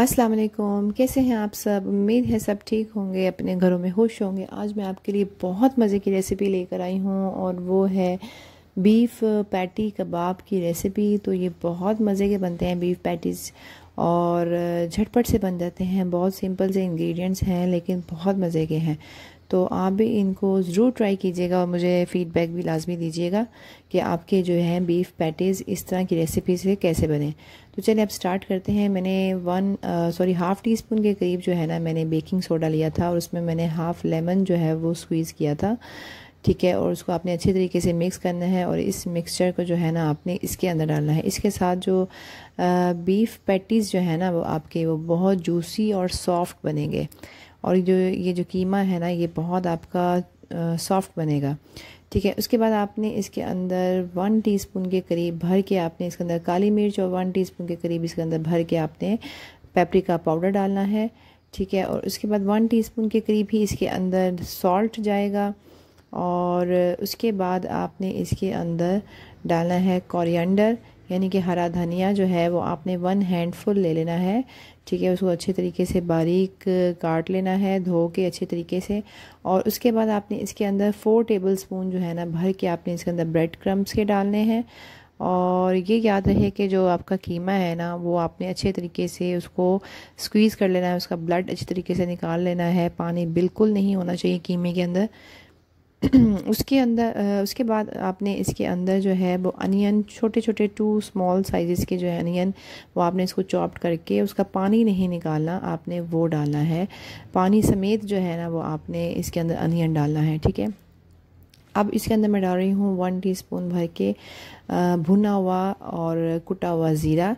अस्सलाम वालेकुम कैसे हैं आप सब उम्मीद है सब ठीक होंगे अपने घरों में खुश होंगे आज मैं आपके लिए बहुत मज़े की रेसिपी लेकर आई हूँ और वो है बीफ पैटी कबाब की रेसिपी तो ये बहुत मज़े के बनते हैं बीफ पैटीज़ और झटपट से बन जाते हैं बहुत सिंपल से इंग्रेडिएंट्स हैं लेकिन बहुत मज़े के हैं तो आप भी इनको ज़रूर ट्राई कीजिएगा और मुझे फ़ीडबैक भी लाजमी दीजिएगा कि आपके जो है बीफ पैटीज़ इस तरह की रेसिपी से कैसे बने तो चलिए अब स्टार्ट करते हैं मैंने one sorry half teaspoon के करीब जो है ना मैंने बेकिंग सोडा लिया था और उसमें मैंने हाफ़ लेमन जो है वो स्क्वीज़ किया था ठीक है और उसको आपने अच्छे तरीके से मिक्स करना है और इस मिक्सचर को जो है ना आपने इसके अंदर डालना है इसके साथ जो बीफ uh, पैटीज़ जो है ना वो आपके वो बहुत जूसी और सॉफ्ट बनेंगे और जो ये जो कीमा है ना ये बहुत आपका सॉफ्ट बनेगा ठीक है उसके बाद आपने इसके अंदर वन टीस्पून के करीब भर के आपने इसके अंदर काली मिर्च और वन टीस्पून के करीब इसके अंदर भर के आपने पेपरिका पाउडर डालना है ठीक है और उसके बाद वन टीस्पून के करीब ही इसके अंदर सॉल्ट जाएगा और उसके बाद आपने इसके अंदर डालना है कोरिएंडर यानी कि हरा धनिया जो है वो आपने वन हैंडफुल ले लेना है ठीक है उसको अच्छे तरीके से बारीक काट लेना है धो के अच्छे तरीके से और उसके बाद आपने इसके अंदर फ़ोर टेबल स्पून जो है ना भर के आपने इसके अंदर ब्रेड क्रम्स के डालने हैं और ये याद रहे कि जो आपका कीमा है ना वो आपने अच्छे तरीके से उसको स्क्वीज़ कर लेना है उसका ब्लड अच्छे तरीके से निकाल लेना है पानी बिल्कुल नहीं होना चाहिए कीमे के अंदर उसके अंदर उसके बाद आपने इसके अंदर जो है वो अनियन छोटे छोटे टू स्मॉल साइज़ के जो है अनियन वो आपने इसको चॉप्ड करके उसका पानी नहीं निकालना आपने वो डालना है पानी समेत जो है ना वो आपने इसके अंदर अनियन डालना है ठीक है अब इसके अंदर मैं डाल रही हूँ वन टीस्पून भर के भुना हुआ और कुटा हुआ ज़ीरा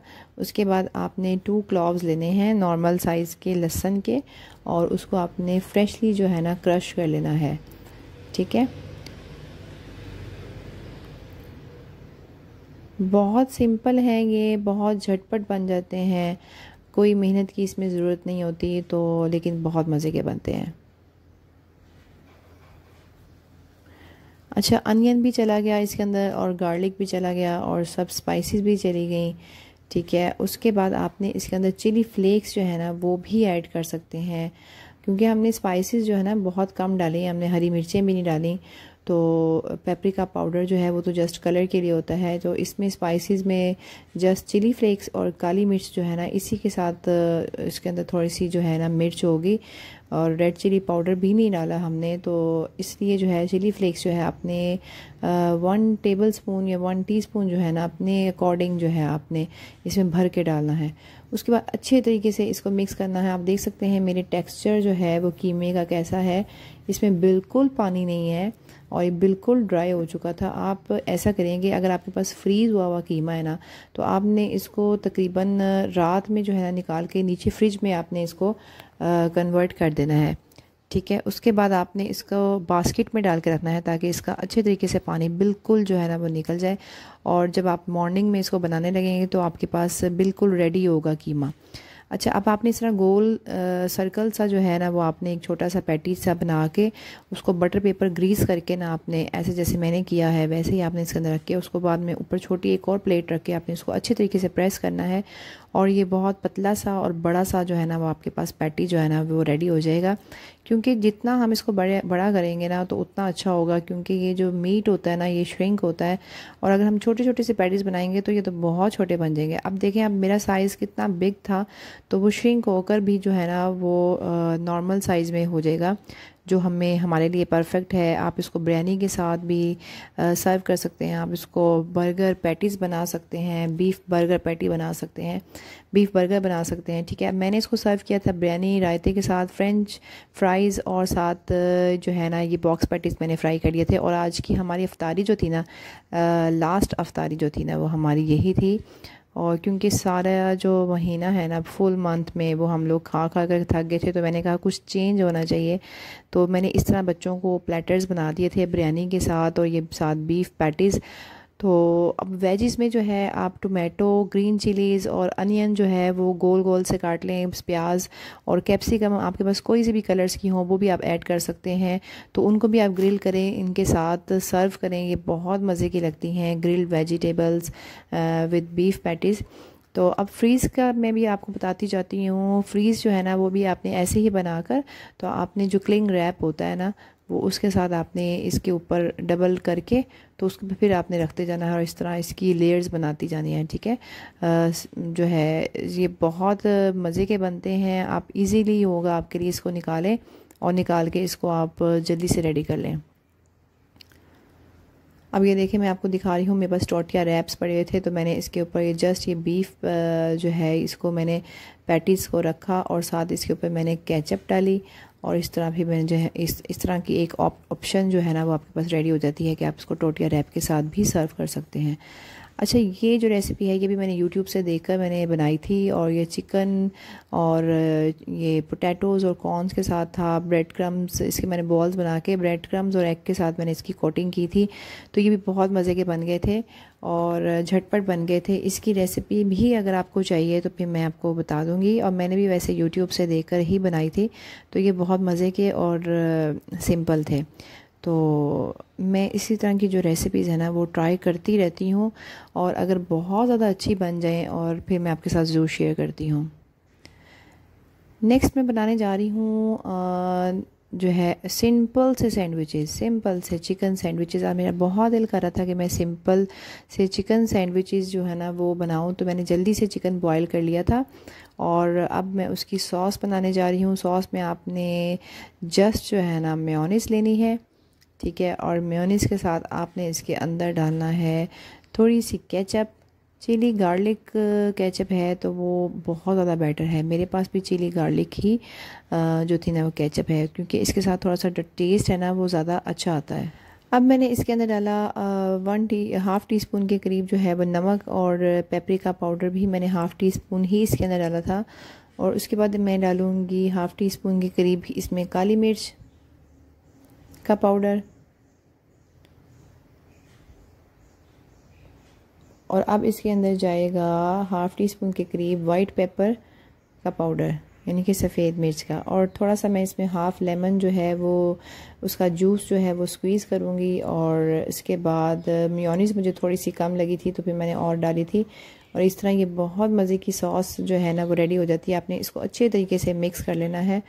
उसके बाद आपने टू क्लॉव्स लेने हैं नॉर्मल साइज़ के लहसन के और उसको आपने फ्रेशली जो है ना क्रश कर लेना है ठीक है बहुत सिंपल हैं ये बहुत झटपट बन जाते हैं कोई मेहनत की इसमें ज़रूरत नहीं होती तो लेकिन बहुत मज़े के बनते हैं अच्छा अनियन भी चला गया इसके अंदर और गार्लिक भी चला गया और सब स्पाइसेस भी चली गई ठीक है उसके बाद आपने इसके अंदर चिली फ्लेक्स जो है ना वो भी ऐड कर सकते हैं क्योंकि हमने स्पाइसेस जो है ना बहुत कम डाले हमने हरी मिर्चें भी नहीं डाली तो पेपरिका पाउडर जो है वो तो जस्ट कलर के लिए होता है तो इसमें स्पाइसेस में जस्ट चिली फ्लेक्स और काली मिर्च जो है ना इसी के साथ इसके अंदर थोड़ी सी जो है ना मिर्च होगी और रेड चिली पाउडर भी नहीं डाला हमने तो इसलिए जो है चिली फ्लेक्स जो है आपने वन टेबल स्पून या वन टी स्पून जो है ना अपने अकॉर्डिंग जो है आपने इसमें भर के डालना है उसके बाद अच्छे तरीके से इसको मिक्स करना है आप देख सकते हैं मेरे टेक्स्चर जो है वो कीमे का कैसा है इसमें बिल्कुल पानी नहीं है और ये बिल्कुल ड्राई हो चुका था आप ऐसा करेंगे अगर आपके पास फ्रीज़ हुआ हुआ कीमा है ना तो आपने इसको तकरीबन रात में जो है ना निकाल के नीचे फ्रिज में आपने इसको कन्वर्ट कर देना है ठीक है उसके बाद आपने इसको बास्केट में डाल के रखना है ताकि इसका अच्छे तरीके से पानी बिल्कुल जो है ना वो निकल जाए और जब आप मॉर्निंग में इसको बनाने लगेंगे तो आपके पास बिल्कुल रेडी होगा कीमा अच्छा अब आपने इस तरह गोल आ, सर्कल सा जो है ना वो आपने एक छोटा सा पैटी सा बना के उसको बटर पेपर ग्रीस करके ना आपने ऐसे जैसे मैंने किया है वैसे ही आपने इसके अंदर रख के उसको बाद में ऊपर छोटी एक और प्लेट रख के आपने इसको अच्छे तरीके से प्रेस करना है और ये बहुत पतला सा और बड़ा सा जो है ना वो आपके पास पैटी जो है ना वो रेडी हो जाएगा क्योंकि जितना हम इसको बड़े बड़ा करेंगे ना तो उतना अच्छा होगा क्योंकि ये जो मीट होता है ना ये श्रिंक होता है और अगर हम छोटे छोटे से पैटीज बनाएंगे तो ये तो बहुत छोटे बन जाएंगे अब देखें अब मेरा साइज़ कितना बिग था तो वो श्रिंक होकर भी जो है ना वो नॉर्मल साइज़ में हो जाएगा जो हमें हमारे लिए परफेक्ट है आप इसको बिरयानी के साथ भी सर्व कर सकते हैं आप इसको बर्गर पैटीज़ बना सकते हैं बीफ बर्गर पैटी बना सकते हैं बीफ बर्गर बना सकते हैं ठीक है मैंने इसको सर्व किया था बिरयानी रायते के साथ फ्रेंच फ्राइज़ और साथ जो है ना ये बॉक्स पैटीज़ मैंने फ्राई कर लिए थे और आज की हमारी अफ्तारी जो थी ना लास्ट अफ्तारी जो थी ना वो हमारी यही थी और क्योंकि सारा जो महीना है ना फुल मंथ में वो हम लोग खा खा कर थक गए थे तो मैंने कहा कुछ चेंज होना चाहिए तो मैंने इस तरह बच्चों को प्लेटर्स बना दिए थे बिरयानी के साथ और ये साथ बीफ पैटीज़ तो अब वेजिस में जो है आप टोमेटो ग्रीन चिलीज़ और अनियन जो है वो गोल गोल से काट लें प्याज और कैप्सिकम आपके पास कोई सी भी कलर्स की हों वो भी आप ऐड कर सकते हैं तो उनको भी आप ग्रिल करें इनके साथ सर्व करें ये बहुत मज़े की लगती हैं grilled vegetables with beef patties तो अब फ्रीज़ का मैं भी आपको बताती जाती हूँ फ्रीज़ जो है ना वो भी आपने ऐसे ही बनाकर तो आपने जो क्लिंग रैप होता है ना वो उसके साथ आपने इसके ऊपर डबल करके तो उसको फिर आपने रखते जाना है और इस तरह इसकी लेयर्स बनाती जानी है ठीक है जो है ये बहुत मज़े के बनते हैं आप इजीली होगा आपके लिए इसको निकालें और निकाल के इसको आप जल्दी से रेडी कर लें अब ये देखें मैं आपको दिखा रही हूँ मेरे पास टोटिया रैप्स पड़े हुए थे तो मैंने इसके ऊपर ये जस्ट ये बीफ जो है इसको मैंने पैटीज़ को रखा और साथ इसके ऊपर मैंने कैचअप डाली और इस तरह भी मैंने जो है इस इस तरह की एक ऑप्शन जो है ना वो आपके पास रेडी हो जाती है कि आप इसको टोटिया रैप के साथ भी सर्व कर सकते हैं अच्छा ये जो रेसिपी है ये भी मैंने यूट्यूब से देख कर मैंने बनाई थी और ये चिकन और ये पोटैटोज़ और कॉर्नस के साथ था ब्रेड क्रम्स इसके मैंने बॉल्स बना के ब्रेड क्रम्स और एग के साथ मैंने इसकी कोटिंग की थी तो ये भी बहुत मज़े के बन गए थे और झटपट बन गए थे इसकी रेसिपी भी अगर आपको चाहिए तो फिर मैं आपको बता दूंगी और मैंने भी वैसे यूट्यूब से देख कर ही बनाई थी तो ये बहुत मज़े के और सिंपल थे तो मैं इसी तरह की जो रेसिपीज़ है ना वो ट्राई करती रहती हूँ और अगर बहुत ज़्यादा अच्छी बन जाए और फिर मैं आपके साथ ज़रूर शेयर करती हूँ नेक्स्ट मैं बनाने जा रही हूँ जो है सिंपल से सैंडविचेस सिंपल से चिकन सैंडविचेस आज मेरा बहुत दिल कर रहा था कि मैं सिंपल से चिकन सैंडविचेस जो है ना वो बनाऊँ तो मैंने जल्दी से चिकन बॉईल कर लिया था और अब मैं उसकी सॉस बनाने जा रही हूँ सॉस में आपने जस्ट जो है ना मेयोनीस लेनी है ठीक है और म्योनीस के साथ आपने इसके अंदर डालना है थोड़ी सी केचप चिली गार्लिक केचप है तो वो बहुत ज़्यादा बेटर है मेरे पास भी चिली गार्लिक ही जो थी ना वो केचप है क्योंकि इसके साथ थोड़ा सा जो टेस्ट है ना वो ज़्यादा अच्छा आता है अब मैंने इसके अंदर डाला one tea half teaspoon के करीब जो है वो नमक और पेपरिका पाउडर भी मैंने हाफ़ टी स्पून ही इसके अंदर डाला था और उसके बाद मैं डालूँगी हाफ़ टी स्पून के करीब इसमें काली मिर्च का पाउडर और अब इसके अंदर जाएगा हाफ़ टी स्पून के करीब वाइट पेपर का पाउडर यानी कि सफ़ेद मिर्च का और थोड़ा सा मैं इसमें हाफ़ लेमन जो है वो उसका जूस जो है वो स्क्वीज़ करूँगी और इसके बाद म्योनीस मुझे थोड़ी सी कम लगी थी तो फिर मैंने और डाली थी और इस तरह ये बहुत मज़े की सॉस जो है ना वो रेडी हो जाती है आपने इसको अच्छे तरीके से मिक्स कर लेना है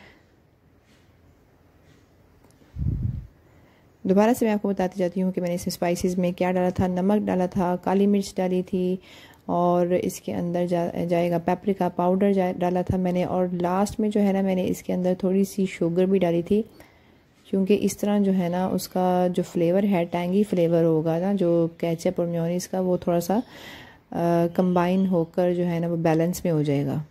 दोबारा से मैं आपको बताती जाती हूँ कि मैंने इसमें स्पाइसेस में क्या डाला था नमक डाला था काली मिर्च डाली थी और इसके अंदर जा जाएगा पेपरिका पाउडर जा, डाला था मैंने और लास्ट में जो है ना मैंने इसके अंदर थोड़ी सी शुगर भी डाली थी क्योंकि इस तरह जो है ना उसका जो फ्लेवर है टैंगी फ्लेवर होगा ना जो कैचअप और म्योनीस का वो थोड़ा सा कंबाइन होकर जो है ना वो बैलेंस में हो जाएगा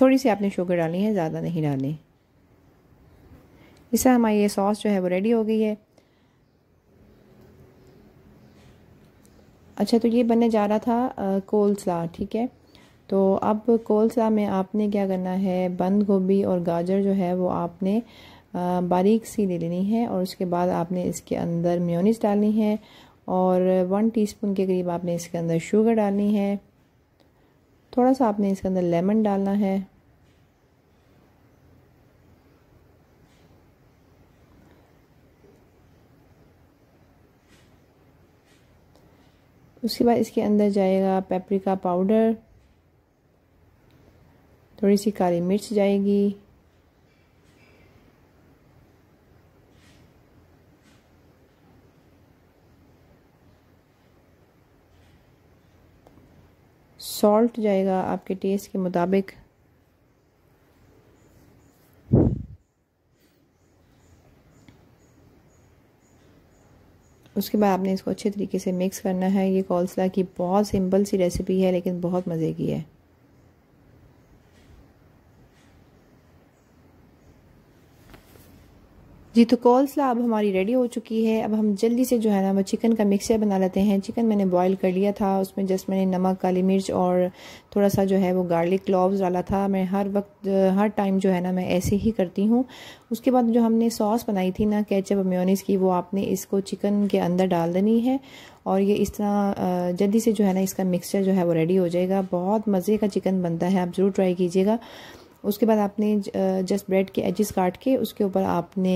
थोड़ी सी आपने शुगर डालनी है ज़्यादा नहीं डालनी जिससे हमारी ये सॉस जो है वो रेडी हो गई है अच्छा तो ये बनने जा रहा था कोलसला ठीक है तो अब कोलसला में आपने क्या करना है बंद गोभी और गाजर जो है वो आपने बारीक सी ले लेनी है और उसके बाद आपने इसके अंदर म्योनीस डालनी है और वन टीस्पून के करीब आपने इसके अंदर शुगर डालनी है थोड़ा सा आपने इसके अंदर लेमन डालना है उसके बाद इसके अंदर जाएगा पेपरिका पाउडर थोड़ी सी काली मिर्च जाएगी सॉल्ट जाएगा आपके टेस्ट के मुताबिक उसके बाद आपने इसको अच्छे तरीके से मिक्स करना है ये कौलसला की बहुत सिंपल सी रेसिपी है लेकिन बहुत मज़े की है जी तो अब हमारी रेडी हो चुकी है अब हम जल्दी से जो है ना वो चिकन का मिक्सर बना लेते हैं चिकन मैंने बॉईल कर लिया था उसमें जस्ट मैंने नमक काली मिर्च और थोड़ा सा जो है वो गार्लिक क्लॉव्स डाला था मैं हर वक्त हर टाइम जो है ना मैं ऐसे ही करती हूँ उसके बाद जो हमने सॉस बनाई थी ना कैचअप म्योनिस की वो आपने इसको चिकन के अंदर डाल देनी है और ये इस तरह जल्दी से जो है ना इसका मिक्सचर जो है वो रेडी हो जाएगा बहुत मज़े का चिकन बनता है आप ज़रूर ट्राई कीजिएगा उसके बाद आपने जस्ट ब्रेड के एजिस काट के उसके ऊपर आपने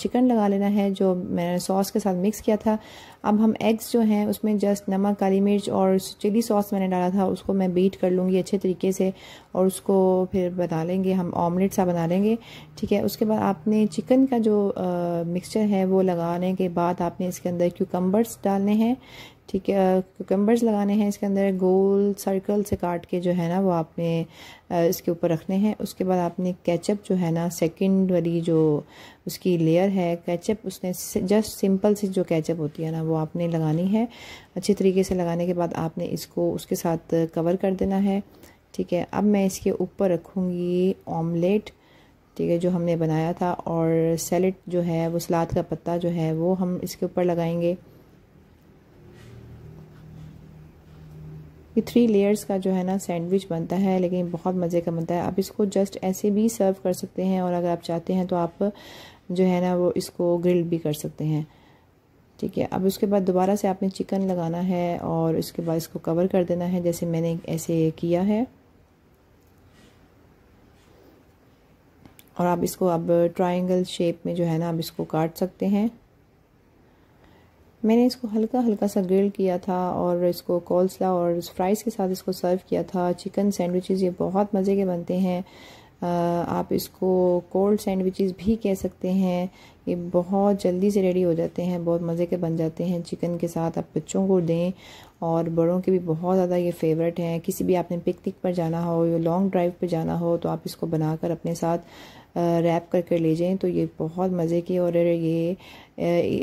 चिकन लगा लेना है जो मैंने सॉस के साथ मिक्स किया था अब हम एग्स जो हैं उसमें जस्ट नमक काली मिर्च और चिली सॉस मैंने डाला था उसको मैं बीट कर लूँगी अच्छे तरीके से और उसको फिर बना लेंगे हम ऑमलेट सा बना लेंगे ठीक है उसके बाद आपने चिकन का जो मिक्सचर है वो लगाने के बाद आपने इसके अंदर क्यूकम्बर्स डालने हैं ठीक है कम्बर्स लगाने हैं इसके अंदर गोल सर्कल से काट के जो है ना वो आपने इसके ऊपर रखने हैं उसके बाद आपने कैचअप जो है ना सेकंड वाली जो उसकी लेयर है कैचअप उसने जस्ट सिंपल सी जो कैचअप होती है ना वो आपने लगानी है अच्छे तरीके से लगाने के बाद आपने इसको उसके साथ कवर कर देना है ठीक है अब मैं इसके ऊपर रखूँगी ऑमलेट ठीक है जो हमने बनाया था और सेलेट जो है वो सलाद का पत्ता जो है वो हम इसके ऊपर लगाएंगे ये थ्री लेयर्स का जो है ना सैंडविच बनता है लेकिन बहुत मज़े का बनता है आप इसको जस्ट ऐसे भी सर्व कर सकते हैं और अगर आप चाहते हैं तो आप जो है ना वो इसको ग्रिल भी कर सकते हैं ठीक है अब उसके बाद दोबारा से आपने चिकन लगाना है और उसके बाद इसको कवर कर देना है जैसे मैंने ऐसे किया है और आप इसको अब ट्राइंगल शेप में जो है ना आप इसको काट सकते हैं मैंने इसको हल्का हल्का सा ग्रिल किया था और इसको कोल्सला और फ्राइज़ के साथ इसको सर्व किया था चिकन सैंडविचेस ये बहुत मज़े के बनते हैं आप इसको कोल्ड सैंडविचेस भी कह सकते हैं ये बहुत जल्दी से रेडी हो जाते हैं बहुत मज़े के बन जाते हैं चिकन के साथ आप बच्चों को दें और बड़ों के भी बहुत ज़्यादा ये फेवरेट हैं किसी भी आपने पिकनिक पर जाना हो या लॉन्ग ड्राइव पर जाना हो तो आप इसको बनाकर अपने साथ रैप करके ले जाएं तो ये बहुत मज़े के और ये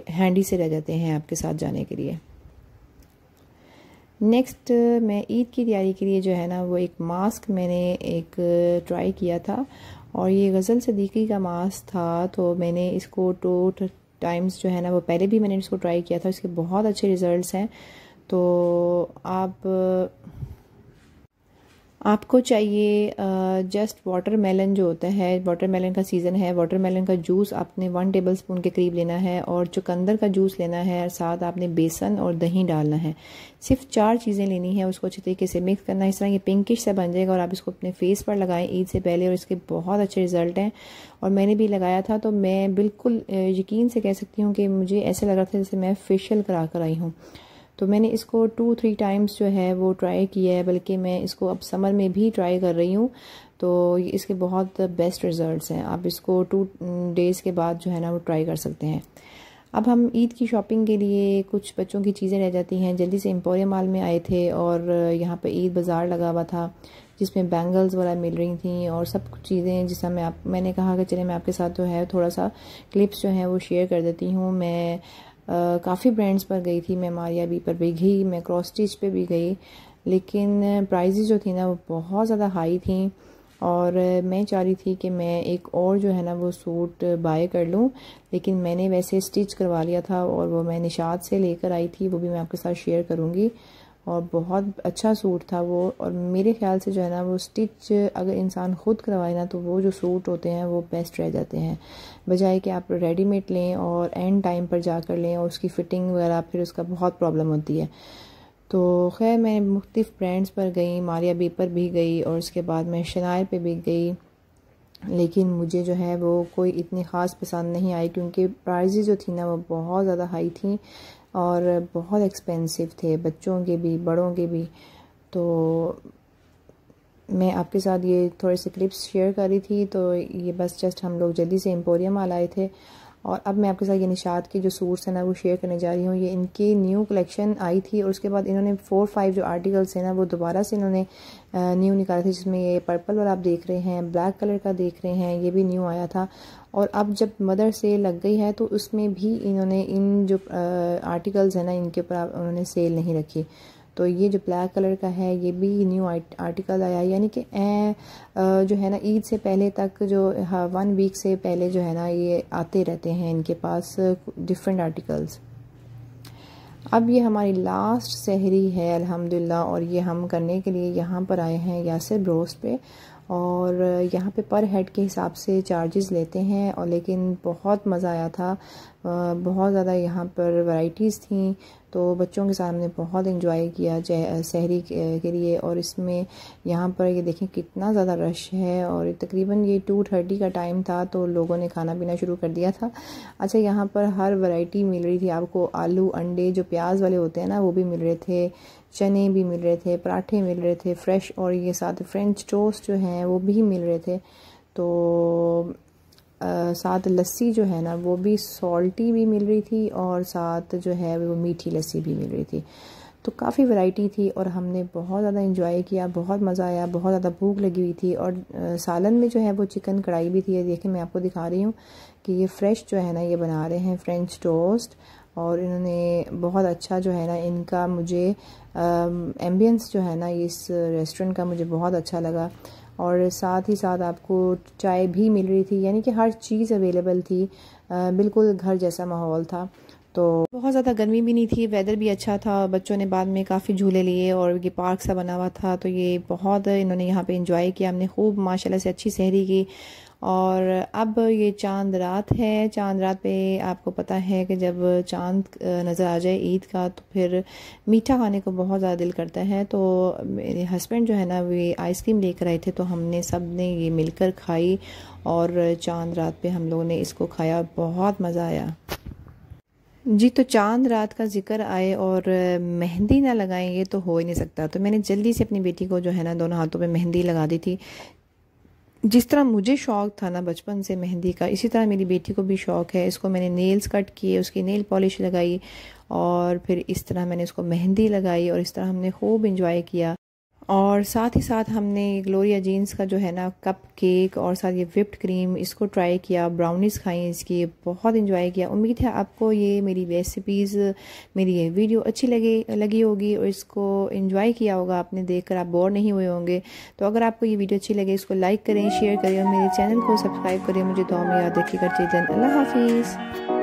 हैंडी से रह जाते हैं आपके साथ जाने के लिए नेक्स्ट मैं ईद की तैयारी के लिए जो है ना वो एक मास्क मैंने एक ट्राई किया था और ये गज़ल सदीकी का मास्क था तो मैंने इसको टू टाइम्स जो है ना वो पहले भी मैंने इसको ट्राई किया था इसके बहुत अच्छे रिज़ल्ट हैं तो आप आपको चाहिए जस्ट वाटर मेलन जो होता है वाटर मेलन का सीज़न है वाटर मेलन का जूस आपने वन टेबल स्पून के करीब लेना है और चुकंदर का जूस लेना है और साथ आपने बेसन और दही डालना है सिर्फ चार चीज़ें लेनी है उसको अच्छे तरीके से मिक्स करना है इस तरह ये पिंकिश सा बन जाएगा और आप इसको अपने फेस पर लगाएं ईद से पहले और इसके बहुत अच्छे रिजल्ट हैं और मैंने भी लगाया था तो मैं बिल्कुल यकीन से कह सकती हूँ कि मुझे ऐसा लग रहा था जैसे मैं फेशियल करा कर आई हूँ तो मैंने इसको टू थ्री टाइम्स जो है वो ट्राई किया है बल्कि मैं इसको अब समर में भी ट्राई कर रही हूँ तो इसके बहुत बेस्ट रिज़ल्ट हैं आप इसको टू डेज़ mm, के बाद जो है ना वो ट्राई कर सकते हैं अब हम ईद की शॉपिंग के लिए कुछ बच्चों की चीज़ें रह जाती हैं जल्दी से एम्पोरियम माल में आए थे और यहाँ पर ईद बाज़ार लगा हुआ था जिसमें बैंगल्स वगैरह मिल रही थी और सब कुछ चीज़ें जिसमें मैं आप मैंने कहा कि चले मैं आपके साथ जो है थोड़ा सा क्लिप्स जो हैं वो शेयर कर देती हूँ मैं काफ़ी ब्रांड्स पर गई थी मैं मारिया बी पर भी गई मैं क्रॉस स्टिच पे भी गई लेकिन प्राइजेज़ जो थी ना वो बहुत ज़्यादा हाई थी और मैं चाह रही थी कि मैं एक और जो है ना वो सूट बाय कर लूँ लेकिन मैंने वैसे स्टिच करवा लिया था और वो मैं निशात से लेकर आई थी वो भी मैं आपके साथ शेयर करूंगी और बहुत अच्छा सूट था वो और मेरे ख्याल से जो है ना वो स्टिच अगर इंसान ख़ुद करवाए ना तो वो जो सूट होते हैं वो बेस्ट रह जाते हैं बजाय कि आप रेडीमेड लें और एंड टाइम पर जाकर लें और उसकी फ़िटिंग वगैरह फिर उसका बहुत प्रॉब्लम होती है तो खैर मैं मुख्तफ ब्रांड्स पर गई मारिया बी पर भी गई और उसके बाद मैं शनार पर भी गई लेकिन मुझे जो है वो कोई इतनी ख़ास पसंद नहीं आई क्योंकि प्राइजेज़ जो थी ना वो बहुत ज़्यादा हाई थी और बहुत एक्सपेंसिव थे बच्चों के भी बड़ों के भी तो मैं आपके साथ ये थोड़े से क्लिप्स शेयर करी थी तो ये बस जस्ट हम लोग जल्दी से एम्पोरियम आल आए थे और अब मैं आपके साथ ये निशात के जो सूट्स हैं ना वो शेयर करने जा रही हूँ ये इनकी न्यू कलेक्शन आई थी और उसके बाद इन्होंने फ़ोर फाइव जो आर्टिकल्स हैं ना वो दोबारा से इन्होंने न्यू निकाले थे जिसमें ये पर्पल वाला आप देख रहे हैं ब्लैक कलर का देख रहे हैं ये भी न्यू आया था और अब जब मदर सेल लग गई है तो उसमें भी इन्होंने इन जो आर्टिकल्स हैं ना इनके ऊपर उन्होंने सेल नहीं रखी तो ये जो ब्लैक कलर का है ये भी न्यू आर्टिकल आया यानी कि जो है ना ईद से पहले तक जो वन वीक से पहले जो है ना ये आते रहते हैं इनके पास डिफरेंट आर्टिकल्स अब ये हमारी लास्ट सहरी है अल्हम्दुलिल्लाह और ये हम करने के लिए यहाँ पर आए हैं यासर ब्रोस पे और यहाँ पे पर हेड के हिसाब से चार्जेस लेते हैं और लेकिन बहुत मज़ा आया था बहुत ज़्यादा यहाँ पर वैरायटीज़ थी तो बच्चों के सामने बहुत इंजॉय किया शहरी के लिए और इसमें यहाँ पर ये देखें कितना ज़्यादा रश है और तकरीबन ये टू थर्टी का टाइम था तो लोगों ने खाना पीना शुरू कर दिया था अच्छा यहाँ पर हर वैरायटी मिल रही थी आपको आलू अंडे जो प्याज वाले होते हैं ना वो भी मिल रहे थे चने भी मिल रहे थे पराठे मिल रहे थे फ्रेश और ये साथ फ्रेंच टोस्ट जो हैं वो भी मिल रहे थे तो साथ लस्सी जो है ना वो भी सॉल्टी भी मिल रही थी और साथ जो है वो मीठी लस्सी भी मिल रही थी तो काफ़ी वैरायटी थी और हमने बहुत ज़्यादा इन्जॉय किया बहुत मज़ा आया बहुत ज़्यादा भूख लगी हुई थी और सालन में जो है वो चिकन कढ़ाई भी थी देखिए मैं आपको दिखा रही हूँ कि ये फ्रेश जो है ना ये बना रहे हैं फ्रेंच टोस्ट और इन्होंने बहुत अच्छा जो है ना इनका मुझे एम्बियंस जो है ना इस रेस्टोरेंट का मुझे बहुत अच्छा लगा और साथ ही साथ आपको चाय भी मिल रही थी यानी कि हर चीज़ अवेलेबल थी बिल्कुल घर जैसा माहौल था तो बहुत ज़्यादा गर्मी भी नहीं थी वेदर भी अच्छा था बच्चों ने बाद में काफ़ी झूले लिए और ये पार्क सा बना हुआ था तो ये बहुत इन्होंने यहाँ पे इंजॉय किया हमने खूब माशाल्लाह से अच्छी सहरी की और अब ये चांद रात है चांद रात पे आपको पता है कि जब चांद नज़र आ जाए ईद का तो फिर मीठा खाने को बहुत ज़्यादा दिल करता है तो मेरे हस्बैंड जो है ना वे आइसक्रीम लेकर आए थे तो हमने सब ने ये मिलकर खाई और चांद रात पे हम लोगों ने इसको खाया बहुत मज़ा आया जी तो चांद रात का जिक्र आए और मेहंदी ना लगाएं ये तो हो ही नहीं सकता तो मैंने जल्दी से अपनी बेटी को जो है ना दोनों हाथों पे मेहंदी लगा दी थी जिस तरह मुझे शौक़ था ना बचपन से मेहंदी का इसी तरह मेरी बेटी को भी शौक़ है इसको मैंने नेल्स कट किए उसकी नेल पॉलिश लगाई और फिर इस तरह मैंने इसको मेहंदी लगाई और इस तरह हमने खूब इंजॉय किया और साथ ही साथ हमने ग्लोरिया जीन्स का जो है ना कप केक और साथ ये विप्ड क्रीम इसको ट्राई किया ब्राउनीज़ खाई इसकी बहुत इन्जॉय किया उम्मीद है आपको ये मेरी रेसिपीज़ मेरी ये वीडियो अच्छी लगी लगी होगी और इसको इन्जॉय किया होगा आपने देखकर आप बोर नहीं हुए होंगे तो अगर आपको ये वीडियो अच्छी लगे इसको लाइक करें शेयर करें और मेरे चैनल को सब्सक्राइब करें मुझे तो हमें याद रखिएगा चीज़न अल्लाह हाफिज़